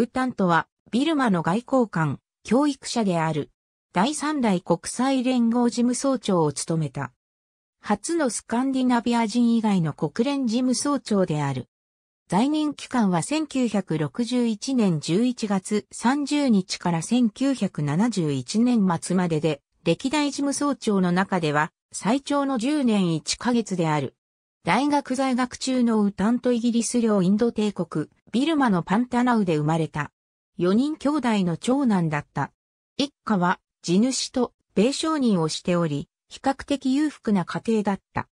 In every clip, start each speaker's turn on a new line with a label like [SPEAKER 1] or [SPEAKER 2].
[SPEAKER 1] ウタントは、ビルマの外交官、教育者である。第三代国際連合事務総長を務めた。初のスカンディナビア人以外の国連事務総長である。在任期間は1961年11月30日から1971年末までで、歴代事務総長の中では最長の10年1ヶ月である。大学在学中のウタントイギリス領インド帝国、ビルマのパンタナウで生まれた。4人兄弟の長男だった。一家は地主と米商人をしており、比較的裕福な家庭だった。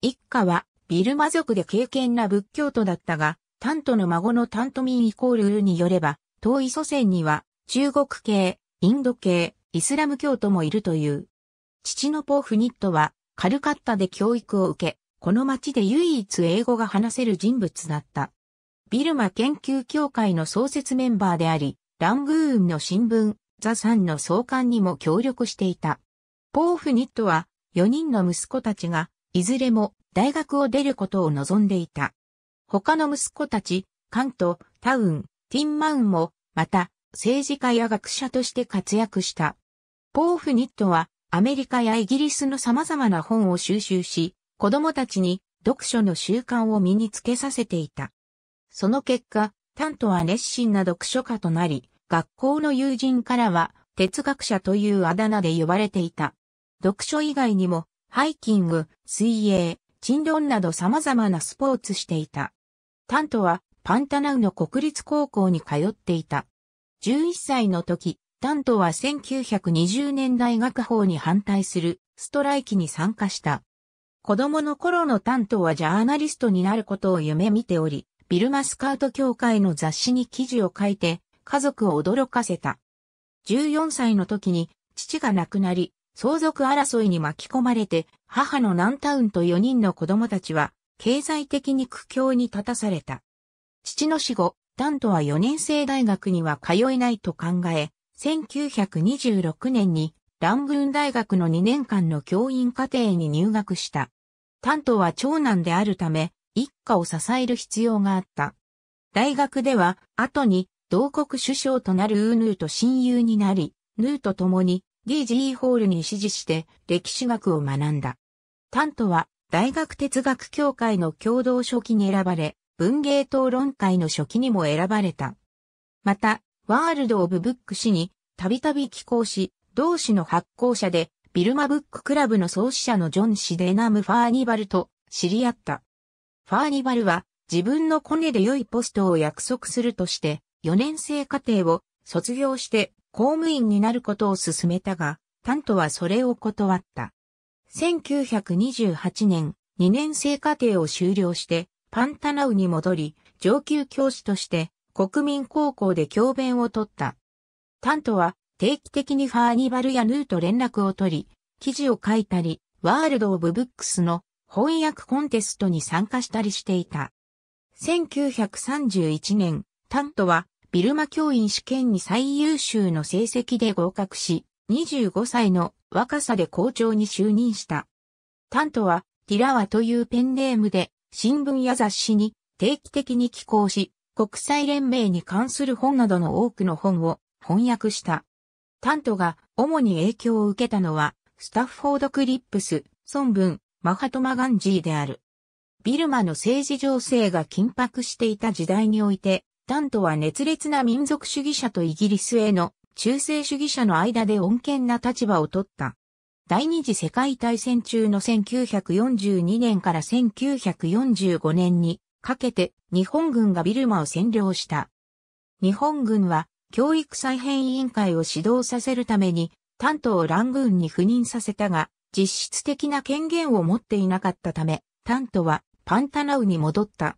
[SPEAKER 1] 一家はビルマ族で敬虔な仏教徒だったが、タントの孫のタントミンイコールによれば、遠い祖先には中国系、インド系、イスラム教徒もいるという。父のポーフニットはカルカッタで教育を受け、この町で唯一英語が話せる人物だった。ビルマ研究協会の創設メンバーであり、ラングーンの新聞、ザ・サンの創刊にも協力していた。ポーフニットは4人の息子たちが、いずれも大学を出ることを望んでいた。他の息子たち、カント、タウン、ティンマウンも、また、政治家や学者として活躍した。ポーフニットは、アメリカやイギリスの様々な本を収集し、子供たちに読書の習慣を身につけさせていた。その結果、タントは熱心な読書家となり、学校の友人からは哲学者というあだ名で呼ばれていた。読書以外にも、ハイキング、水泳、沈論など様々なスポーツしていた。タントはパンタナウの国立高校に通っていた。11歳の時、タントは1920年代学法に反対するストライキに参加した。子供の頃のタントはジャーナリストになることを夢見ており、ビルマスカート協会の雑誌に記事を書いて、家族を驚かせた。14歳の時に、父が亡くなり、相続争いに巻き込まれて、母のナンタウンと4人の子供たちは、経済的に苦境に立たされた。父の死後、タントは4年生大学には通えないと考え、1926年にラングーン大学の2年間の教員課程に入学した。タントは長男であるため、一家を支える必要があった。大学では、後に、同国首相となるウーヌーと親友になり、ヌーと共に d g ホールに支持して歴史学を学んだ。タントは大学哲学協会の共同書記に選ばれ、文芸討論会の書記にも選ばれた。また、ワールド・オブ・ブック誌にたびたび寄稿し、同誌の発行者で、ビルマブッククラブの創始者のジョン・シデナム・ファーニバルと知り合った。ファーニバルは自分のコネで良いポストを約束するとして、4年生課程を卒業して公務員になることを勧めたが、タントはそれを断った。1928年、2年生課程を修了して、パンタナウに戻り、上級教師として国民高校で教鞭を取った。タントは定期的にファーニバルやヌーと連絡を取り、記事を書いたり、ワールド・オブ・ブックスの翻訳コンテストに参加したりしていた。1931年、タントはビルマ教員試験に最優秀の成績で合格し、25歳の若さで校長に就任した。タントはティラワというペンネームで新聞や雑誌に定期的に寄稿し、国際連盟に関する本などの多くの本を翻訳した。タントが主に影響を受けたのは、スタッフォード・クリップス、孫文、マハトマガンジーである。ビルマの政治情勢が緊迫していた時代において、タントは熱烈な民族主義者とイギリスへの中世主義者の間で穏健な立場を取った。第二次世界大戦中の1942年から1945年にかけて日本軍がビルマを占領した。日本軍は教育再編委員会を指導させるために、担当をラン軍に赴任させたが、実質的な権限を持っていなかったため、タントはパンタナウに戻った。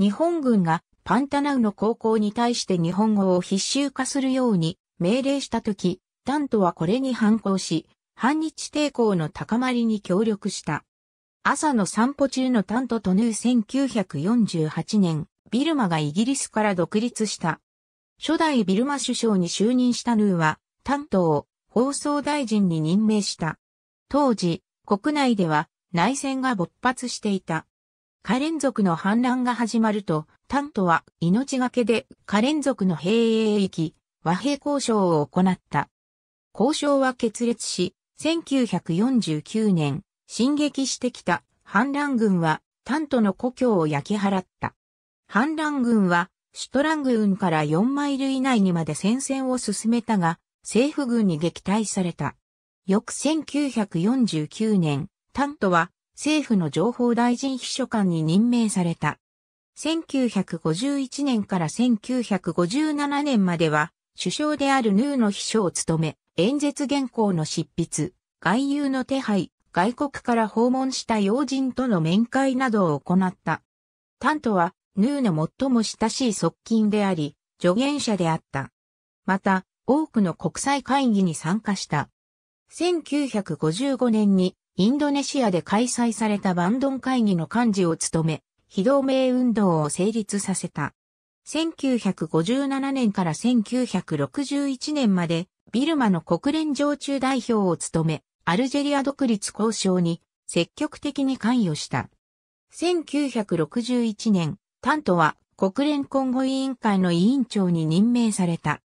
[SPEAKER 1] 日本軍がパンタナウの高校に対して日本語を必修化するように命令したとき、タントはこれに反抗し、反日抵抗の高まりに協力した。朝の散歩中のタントとヌー1948年、ビルマがイギリスから独立した。初代ビルマ首相に就任したヌーは、タントを放送大臣に任命した。当時、国内では内戦が勃発していた。カレン族の反乱が始まると、タントは命がけでカレン族の兵営き、和平交渉を行った。交渉は決裂し、1949年、進撃してきた反乱軍はタントの故郷を焼き払った。反乱軍はシュトラング軍から4マイル以内にまで戦線を進めたが、政府軍に撃退された。翌1949年、タントは政府の情報大臣秘書官に任命された。1951年から1957年までは、首相であるヌーの秘書を務め、演説原稿の執筆、外遊の手配、外国から訪問した要人との面会などを行った。タントは、ヌーの最も親しい側近であり、助言者であった。また、多くの国際会議に参加した。1955年にインドネシアで開催されたバンドン会議の幹事を務め、非同盟運動を成立させた。1957年から1961年までビルマの国連常駐代表を務め、アルジェリア独立交渉に積極的に関与した。1961年、タントは国連今後委員会の委員長に任命された。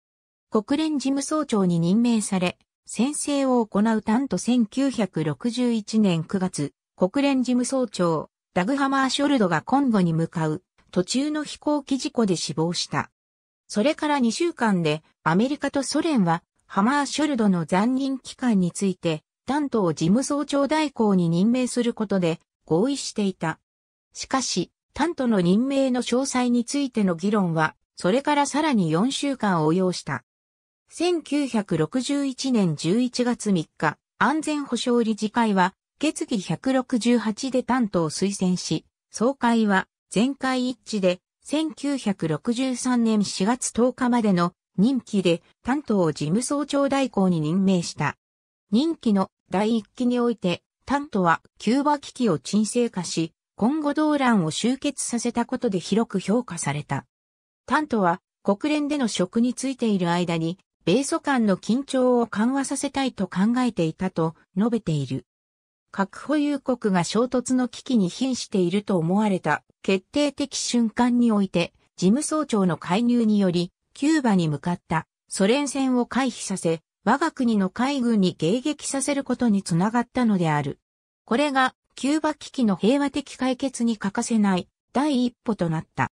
[SPEAKER 1] 国連事務総長に任命され、宣誓を行う担当1961年9月、国連事務総長、ダグハマー・ショルドがコンゴに向かう途中の飛行機事故で死亡した。それから2週間でアメリカとソ連はハマー・ショルドの残忍期間について担当事務総長代行に任命することで合意していた。しかし、担当の任命の詳細についての議論は、それからさらに4週間を要した。1961年11月3日、安全保障理事会は、決議168で担当推薦し、総会は、全会一致で、1963年4月10日までの任期で担当を事務総長代行に任命した。任期の第一期において、担当はキューバ危機を沈静化し、今後動乱を終結させたことで広く評価された。担当は国連での職に就いている間に米ソ間の緊張を緩和させたいと考えていたと述べている。核保有国が衝突の危機に瀕していると思われた決定的瞬間において、事務総長の介入により、キューバに向かったソ連戦を回避させ、我が国の海軍に迎撃させることにつながったのである。これが、キューバ危機の平和的解決に欠かせない第一歩となった。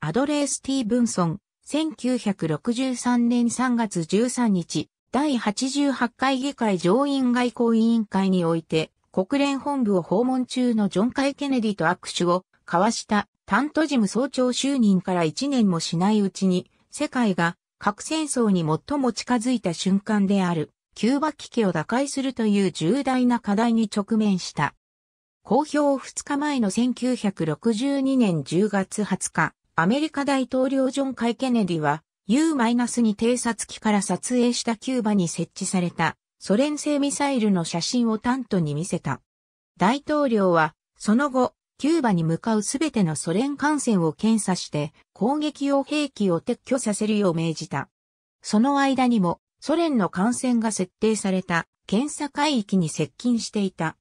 [SPEAKER 1] アドレー・スティーブンソン、1963年3月13日、第88回議会上院外交委員会において、国連本部を訪問中のジョン・カイ・ケネディと握手を交わした担当事務総長就任から1年もしないうちに、世界が核戦争に最も近づいた瞬間である、キューバ危機を打開するという重大な課題に直面した。公表2日前の1962年10月20日、アメリカ大統領ジョン・カイ・ケネディは U-2 偵察機から撮影したキューバに設置されたソ連製ミサイルの写真を担当に見せた。大統領はその後キューバに向かうすべてのソ連艦船を検査して攻撃用兵器を撤去させるよう命じた。その間にもソ連の艦船が設定された検査海域に接近していた。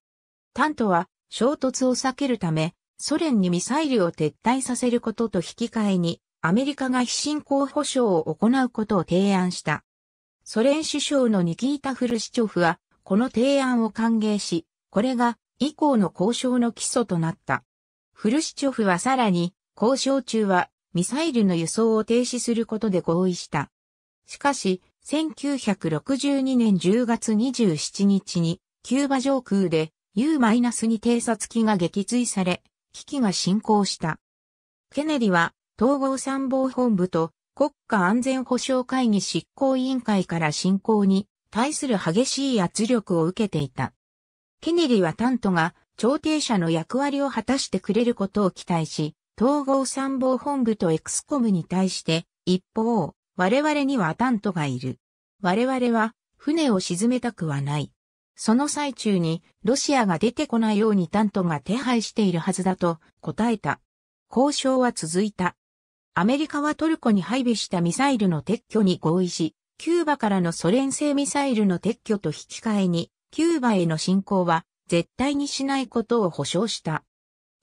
[SPEAKER 1] タントは衝突を避けるためソ連にミサイルを撤退させることと引き換えに、アメリカが非侵攻保障を行うことを提案した。ソ連首相のニキータ・フルシチョフは、この提案を歓迎し、これが以降の交渉の基礎となった。フルシチョフはさらに、交渉中はミサイルの輸送を停止することで合意した。しかし、1962年10月27日に、キューバ上空で U-2 偵察機が撃墜され、危機が進行した。ケネディは統合参謀本部と国家安全保障会議執行委員会から進行に対する激しい圧力を受けていた。ケネディはタントが調停者の役割を果たしてくれることを期待し、統合参謀本部とエクスコムに対して、一方、我々にはタントがいる。我々は船を沈めたくはない。その最中にロシアが出てこないように担当が手配しているはずだと答えた。交渉は続いた。アメリカはトルコに配備したミサイルの撤去に合意し、キューバからのソ連製ミサイルの撤去と引き換えに、キューバへの侵攻は絶対にしないことを保証した。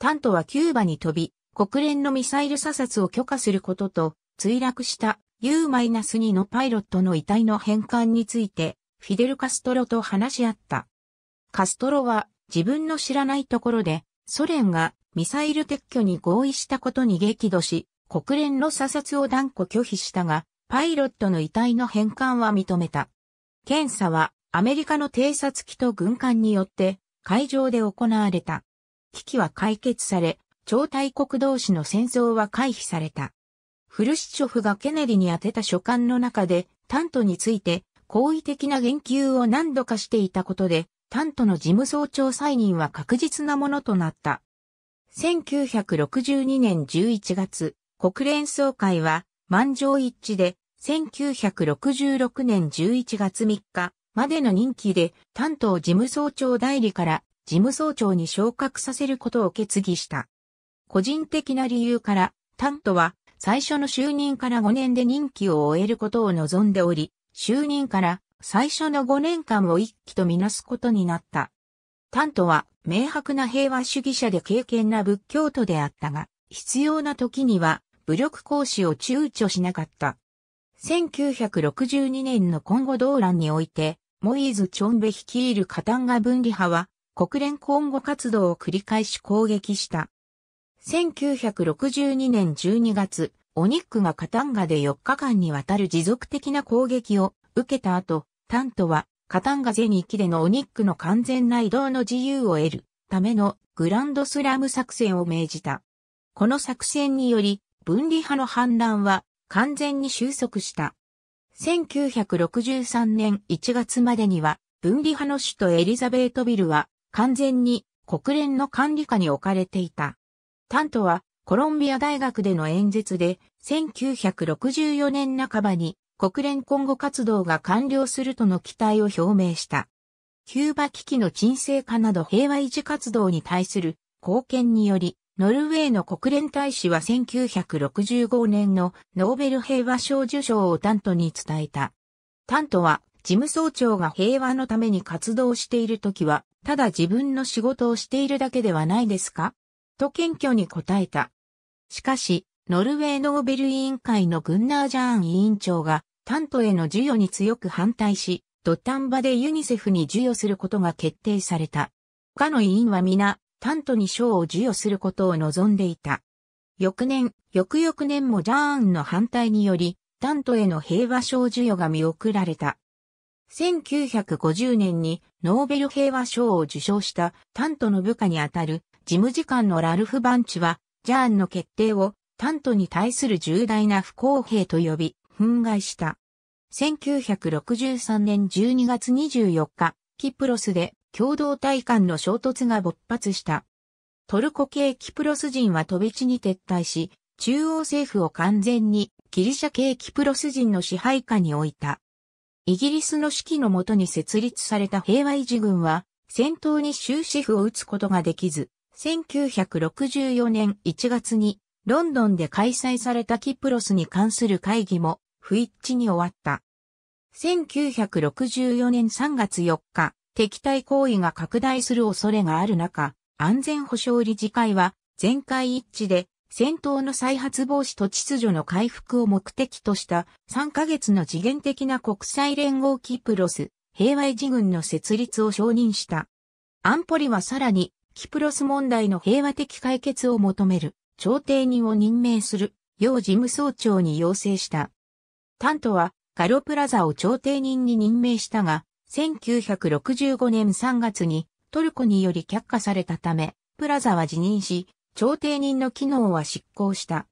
[SPEAKER 1] タントはキューバに飛び、国連のミサイル査察を許可することと、墜落した U-2 のパイロットの遺体の返還についてフィデル・カストロと話し合った。カストロは自分の知らないところでソ連がミサイル撤去に合意したことに激怒し、国連の査察を断固拒否したが、パイロットの遺体の返還は認めた。検査はアメリカの偵察機と軍艦によって海上で行われた。危機は解決され、超大国同士の戦争は回避された。フルシチョフがケネディに宛てた書簡の中で、タントについて好意的な言及を何度かしていたことで、タントの事務総長再任は確実なものとなった。1962年11月、国連総会は満場一致で、1966年11月3日までの任期で、担当事務総長代理から事務総長に昇格させることを決議した。個人的な理由から、担当は最初の就任から5年で任期を終えることを望んでおり、就任から最初の5年間を一期とみなすことになった。タントは明白な平和主義者で敬虔な仏教徒であったが、必要な時には武力行使を躊躇しなかった。1962年の今後動乱において、モイーズ・チョンベ率いるカタンガ分離派は、国連今後活動を繰り返し攻撃した。1962年12月、オニックがカタンガで4日間にわたる持続的な攻撃を受けた後、タントはカタンガ全域でのオニックの完全な移動の自由を得るためのグランドスラム作戦を命じた。この作戦により、分離派の反乱は完全に収束した。1963年1月までには、分離派の首都エリザベートビルは完全に国連の管理下に置かれていた。タントはコロンビア大学での演説で、1964年半ばに国連今後活動が完了するとの期待を表明した。キューバ危機の沈静化など平和維持活動に対する貢献により、ノルウェーの国連大使は1965年のノーベル平和賞受賞をタントに伝えた。タントは事務総長が平和のために活動しているときは、ただ自分の仕事をしているだけではないですかと謙虚に答えた。しかし、ノルウェーノーベル委員会のグンナージャーン委員長が、タントへの授与に強く反対し、土壇場でユニセフに授与することが決定された。他の委員は皆、タントに賞を授与することを望んでいた。翌年、翌々年もジャーンの反対により、タントへの平和賞授与が見送られた。1950年にノーベル平和賞を受賞したタントの部下にあたる事務次官のラルフ・バンチはジャーンの決定をタントに対する重大な不公平と呼び、憤慨した。1963年12月24日、キプロスで共同体間の衝突が勃発した。トルコ系キプロス人は飛び地に撤退し、中央政府を完全にギリシャ系キプロス人の支配下に置いた。イギリスの指揮のもとに設立された平和維持軍は、戦闘に終止符を打つことができず、1964年1月にロンドンで開催されたキプロスに関する会議も不一致に終わった。1964年3月4日、敵対行為が拡大する恐れがある中、安全保障理事会は全会一致で戦闘の再発防止と秩序の回復を目的とした3ヶ月の次元的な国際連合キプロス平和維持軍の設立を承認した。安保理はさらにキプロス問題の平和的解決を求める調停人を任命する、要事務総長に要請した。タントは、ガロプラザを調停人に任命したが、1965年3月にトルコにより却下されたため、プラザは辞任し、調停人の機能は執行した。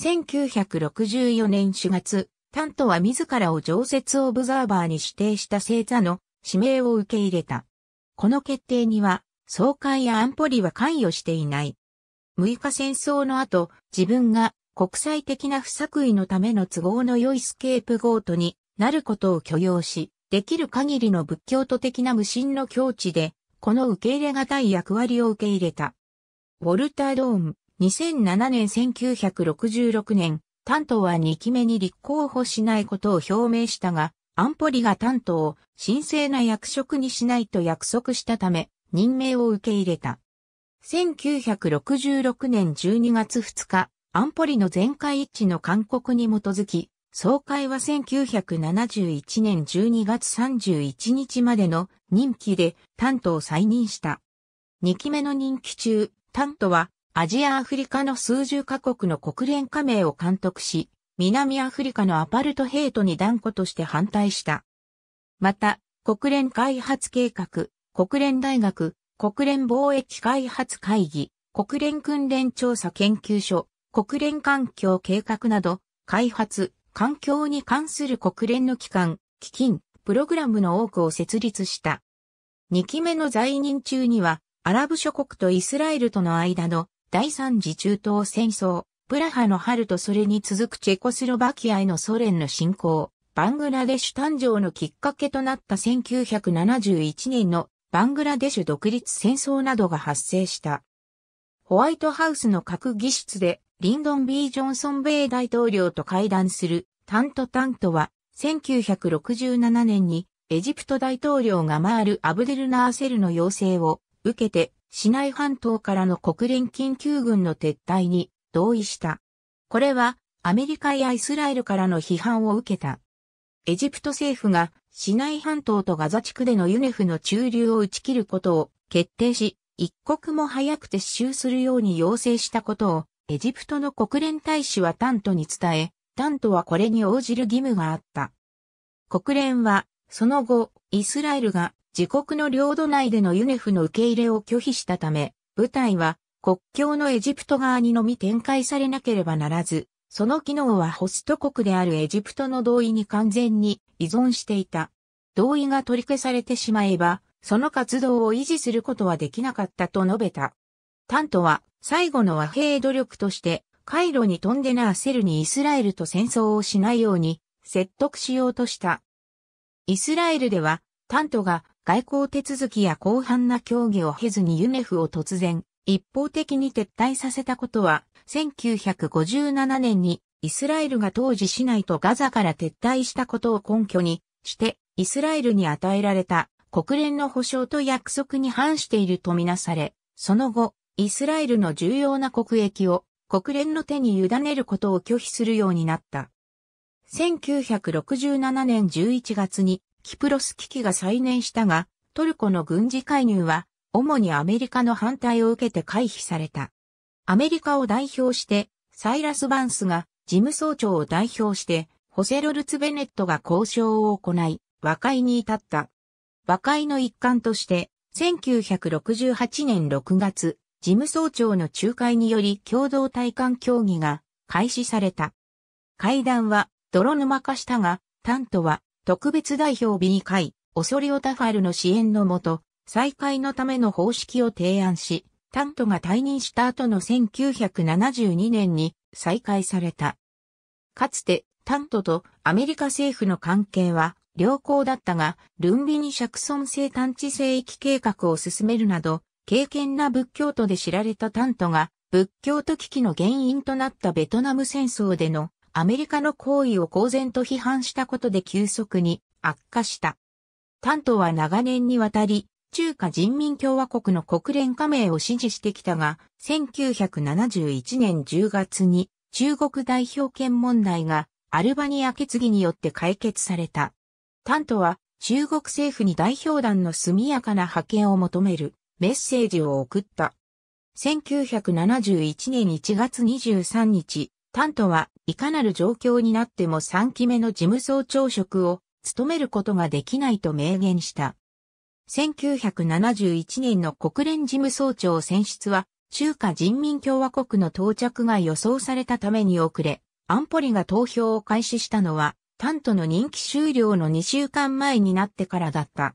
[SPEAKER 1] 1964年4月、タントは自らを常設オブザーバーに指定した星座の指名を受け入れた。この決定には、総会や安保理は関与していない。6日戦争の後、自分が国際的な不作為のための都合の良いスケープゴートになることを許容し、できる限りの仏教徒的な無心の境地で、この受け入れ難い役割を受け入れた。ウォルター・ドーン、2007年1966年、担当は2期目に立候補しないことを表明したが、安保理が担当を神聖な役職にしないと約束したため、任命を受け入れた。1966年12月2日、安保理の全会一致の勧告に基づき、総会は1971年12月31日までの任期で担当を再任した。2期目の任期中、担当はアジアアフリカの数十カ国の国連加盟を監督し、南アフリカのアパルトヘイトに断固として反対した。また、国連開発計画、国連大学、国連貿易開発会議、国連訓練調査研究所、国連環境計画など、開発、環境に関する国連の機関、基金、プログラムの多くを設立した。2期目の在任中には、アラブ諸国とイスラエルとの間の第三次中東戦争、プラハの春とそれに続くチェコスロバキアへのソ連の侵攻、バングラデシュ誕生のきっかけとなった1971年のバングラデシュ独立戦争などが発生した。ホワイトハウスの核技室でリンドン・ B・ ジョンソン米大統領と会談するタント・タントは1967年にエジプト大統領がマール・アブデル・ナーセルの要請を受けて市内半島からの国連緊急軍の撤退に同意した。これはアメリカやイスラエルからの批判を受けた。エジプト政府がシナイ半島とガザ地区でのユネフの駐留を打ち切ることを決定し、一刻も早く撤収するように要請したことを、エジプトの国連大使はタントに伝え、タントはこれに応じる義務があった。国連は、その後、イスラエルが自国の領土内でのユネフの受け入れを拒否したため、部隊は国境のエジプト側にのみ展開されなければならず、その機能はホスト国であるエジプトの同意に完全に依存していた。同意が取り消されてしまえば、その活動を維持することはできなかったと述べた。タントは最後の和平努力として、カイロに飛んでなーセルにイスラエルと戦争をしないように説得しようとした。イスラエルでは、タントが外交手続きや広範な協議を経ずにユネフを突然、一方的に撤退させたことは、1957年にイスラエルが当時市内とガザから撤退したことを根拠にして、イスラエルに与えられた国連の保障と約束に反しているとみなされ、その後、イスラエルの重要な国益を国連の手に委ねることを拒否するようになった。1967年11月にキプロス危機が再燃したが、トルコの軍事介入は主にアメリカの反対を受けて回避された。アメリカを代表してサイラス・バンスが事務総長を代表して、ホセロルツ・ベネットが交渉を行い、和解に至った。和解の一環として、1968年6月、事務総長の仲介により共同体幹協議が開始された。会談は泥沼化したが、担当は特別代表に会、オソリオタファルの支援のもと、再開のための方式を提案し、担当が退任した後の1972年に再開された。かつて、タントとアメリカ政府の関係は良好だったが、ルンビニ・シャクソン製探知聖域計画を進めるなど、敬虔な仏教徒で知られたタントが、仏教徒危機の原因となったベトナム戦争でのアメリカの行為を公然と批判したことで急速に悪化した。タントは長年にわたり中華人民共和国の国連加盟を支持してきたが、1971年10月に中国代表権問題がアルバニア決議によって解決された。タントは中国政府に代表団の速やかな派遣を求めるメッセージを送った。1971年1月23日、タントはいかなる状況になっても3期目の事務総長職を務めることができないと明言した。1971年の国連事務総長選出は、中華人民共和国の到着が予想されたために遅れ、安保理が投票を開始したのは、担当の任期終了の2週間前になってからだった。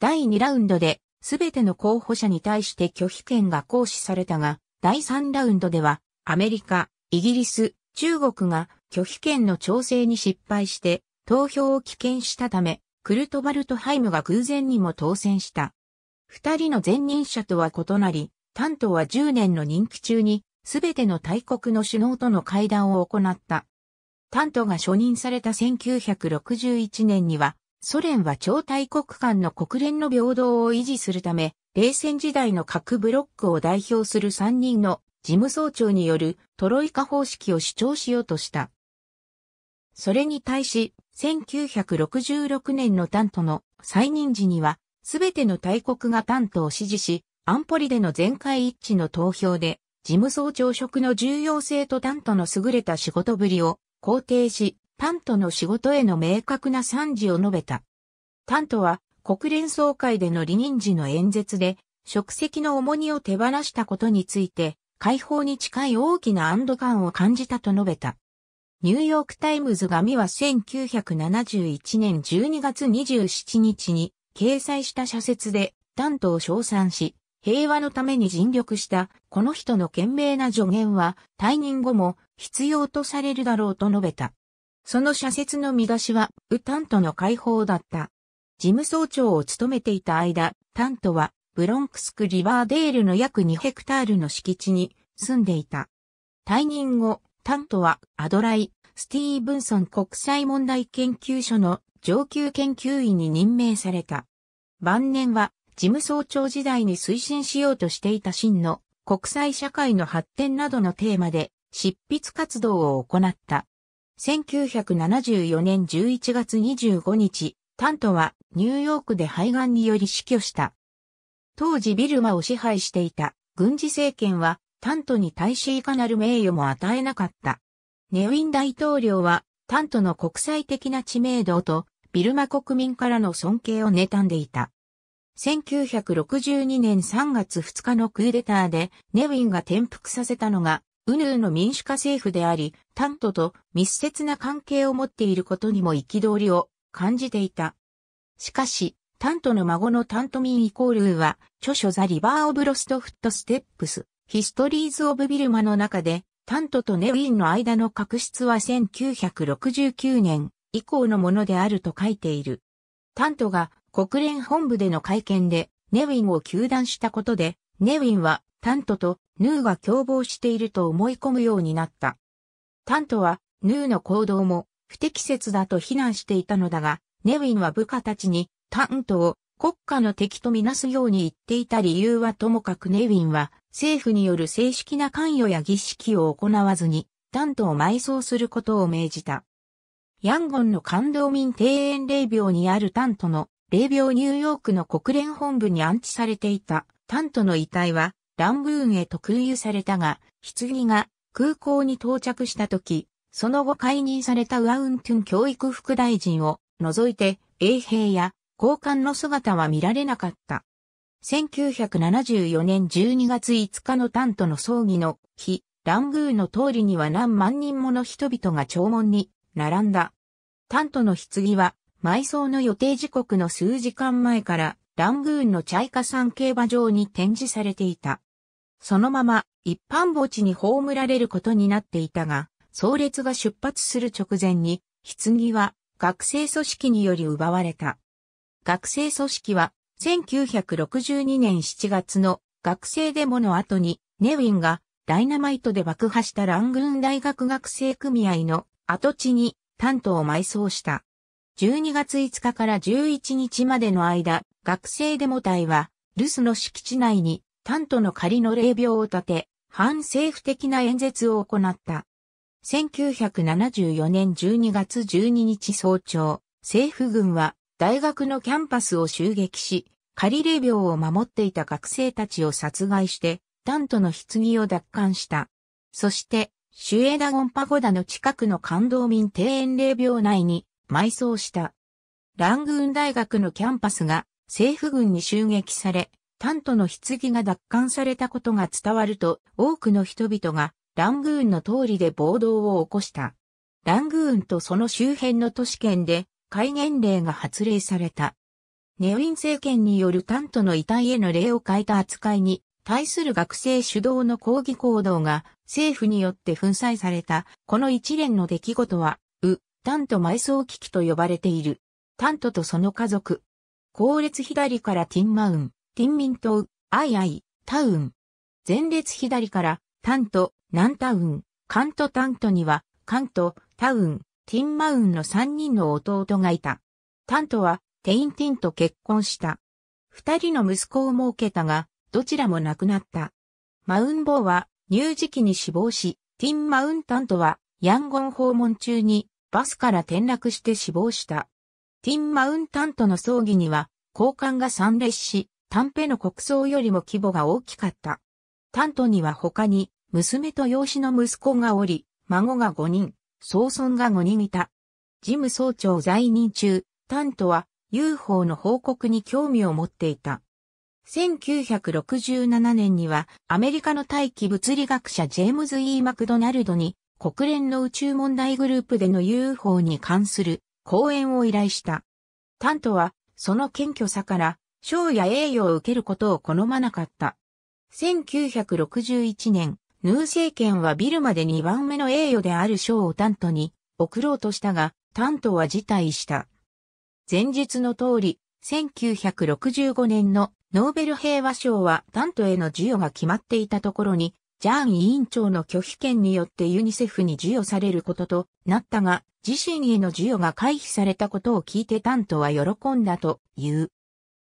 [SPEAKER 1] 第2ラウンドで、すべての候補者に対して拒否権が行使されたが、第3ラウンドでは、アメリカ、イギリス、中国が拒否権の調整に失敗して、投票を棄権したため、クルトバルトハイムが偶然にも当選した。二人の前任者とは異なり、担当は10年の任期中に、すべての大国の首脳との会談を行った。タントが初任された1961年には、ソ連は超大国間の国連の平等を維持するため、冷戦時代の各ブロックを代表する3人の事務総長によるトロイカ方式を主張しようとした。それに対し、1966年の担当の再任時には、すべての大国が担当を支持し、安保理での全会一致の投票で、事務総長職の重要性と担当の優れた仕事ぶりを肯定し、担当の仕事への明確な賛辞を述べた。担当は国連総会での理任時の演説で、職責の重荷を手放したことについて、解放に近い大きな安堵感を感じたと述べた。ニューヨークタイムズ紙は1971年12月27日に掲載した社説でントを称賛し、平和のために尽力したこの人の懸命な助言は退任後も必要とされるだろうと述べた。その社説の見出しは、ウタントの解放だった。事務総長を務めていた間、タントはブロンクスクリバーデールの約2ヘクタールの敷地に住んでいた。退任後、タントはアドライ・スティーブンソン国際問題研究所の上級研究員に任命された。晩年は事務総長時代に推進しようとしていた真の国際社会の発展などのテーマで執筆活動を行った。1974年11月25日、タントはニューヨークで肺がんにより死去した。当時ビルマを支配していた軍事政権はタントに対しいかなる名誉も与えなかった。ネウィン大統領は、タントの国際的な知名度と、ビルマ国民からの尊敬を妬んでいた。1962年3月2日のクーデターで、ネウィンが転覆させたのが、ウヌーの民主化政府であり、タントと密接な関係を持っていることにも憤りを感じていた。しかし、タントの孫のタントミンイコールーは、著書ザ・リバー・オブ・ロスト・フット・ステップス、ヒストリーズ・オブ・ビルマの中で、タントとネウィンの間の確執は1969年以降のものであると書いている。タントが国連本部での会見でネウィンを求断したことで、ネウィンはタントとヌーが共謀していると思い込むようになった。タントはヌーの行動も不適切だと非難していたのだが、ネウィンは部下たちにタントを国家の敵とみなすように言っていた理由はともかくネウィンは政府による正式な関与や儀式を行わずに、担当を埋葬することを命じた。ヤンゴンの感動民庭園霊廟にある担当の霊廟ニューヨークの国連本部に安置されていた担当の遺体はランブーンへと空輸されたが、棺が空港に到着した時、その後解任されたウアウントゥン教育副大臣を除いて衛兵や交換の姿は見られなかった。1974年12月5日のタントの葬儀の日、ラングーの通りには何万人もの人々が弔問に並んだ。タントの棺は埋葬の予定時刻の数時間前からラングーンのチャイカ山競馬場に展示されていた。そのまま一般墓地に葬られることになっていたが、葬列が出発する直前に、棺は学生組織により奪われた。学生組織は1962年7月の学生デモの後に、ネウィンがダイナマイトで爆破したラングーン大学学生組合の跡地に担当を埋葬した。12月5日から11日までの間、学生デモ隊は、ルスの敷地内に、タントの仮の霊廟を建て、反政府的な演説を行った。1974年12月12日早朝、政府軍は大学のキャンパスを襲撃し、仮霊病を守っていた学生たちを殺害して、タントの棺を奪還した。そして、シュエダゴンパゴダの近くの感動民庭園霊廟内に埋葬した。ラングーン大学のキャンパスが政府軍に襲撃され、タントの棺が奪還されたことが伝わると多くの人々がラングーンの通りで暴動を起こした。ラングーンとその周辺の都市圏で戒厳令が発令された。ネオイン政権によるタントの遺体への例を変えた扱いに対する学生主導の抗議行動が政府によって粉砕された。この一連の出来事は、ウ、タント埋葬危機と呼ばれている。タントとその家族。後列左からティンマウン、ティンミントウ、アイアイ、タウン。前列左から、タント、ナンタウン、カントタントには、カント、タウン、ティンマウンの3人の弟がいた。タントはテインティンと結婚した。二人の息子を設けたが、どちらも亡くなった。マウンボーは乳児期に死亡し、ティンマウンタントはヤンゴン訪問中にバスから転落して死亡した。ティンマウンタントの葬儀には交換が参列し、タンペの国葬よりも規模が大きかった。タントには他に娘と養子の息子がおり、孫が5人。総村が5人いた。事務総長在任中、タントは UFO の報告に興味を持っていた。1967年にはアメリカの大気物理学者ジェームズ・ E・ マクドナルドに国連の宇宙問題グループでの UFO に関する講演を依頼した。タントはその謙虚さから賞や栄誉を受けることを好まなかった。1961年、ヌー政権はビルマで2番目の栄誉である賞をタントに送ろうとしたが、タントは辞退した。前述の通り、1965年のノーベル平和賞はタントへの授与が決まっていたところに、ジャーン委員長の拒否権によってユニセフに授与されることとなったが、自身への授与が回避されたことを聞いてタントは喜んだという。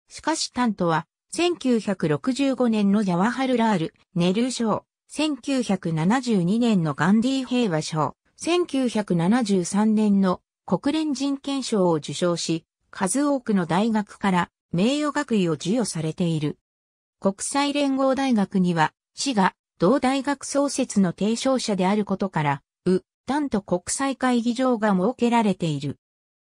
[SPEAKER 1] しかしタントは、1965年のジャワハルラール、ネルー賞、1972年のガンディ平和賞、1973年の国連人権賞を受賞し、数多くの大学から名誉学位を授与されている。国際連合大学には、市が同大学創設の提唱者であることから、う、ダンと国際会議場が設けられている。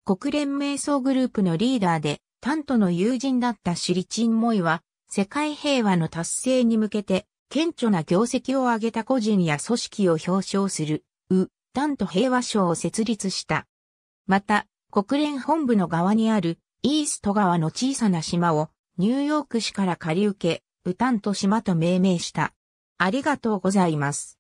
[SPEAKER 1] 国連瞑想グループのリーダーで、担当の友人だったシリチン・モイは、世界平和の達成に向けて、顕著な業績を上げた個人や組織を表彰する、う、たんと平和賞を設立した。また、国連本部の側にある、イースト川の小さな島を、ニューヨーク市から借り受け、うたんと島と命名した。ありがとうございます。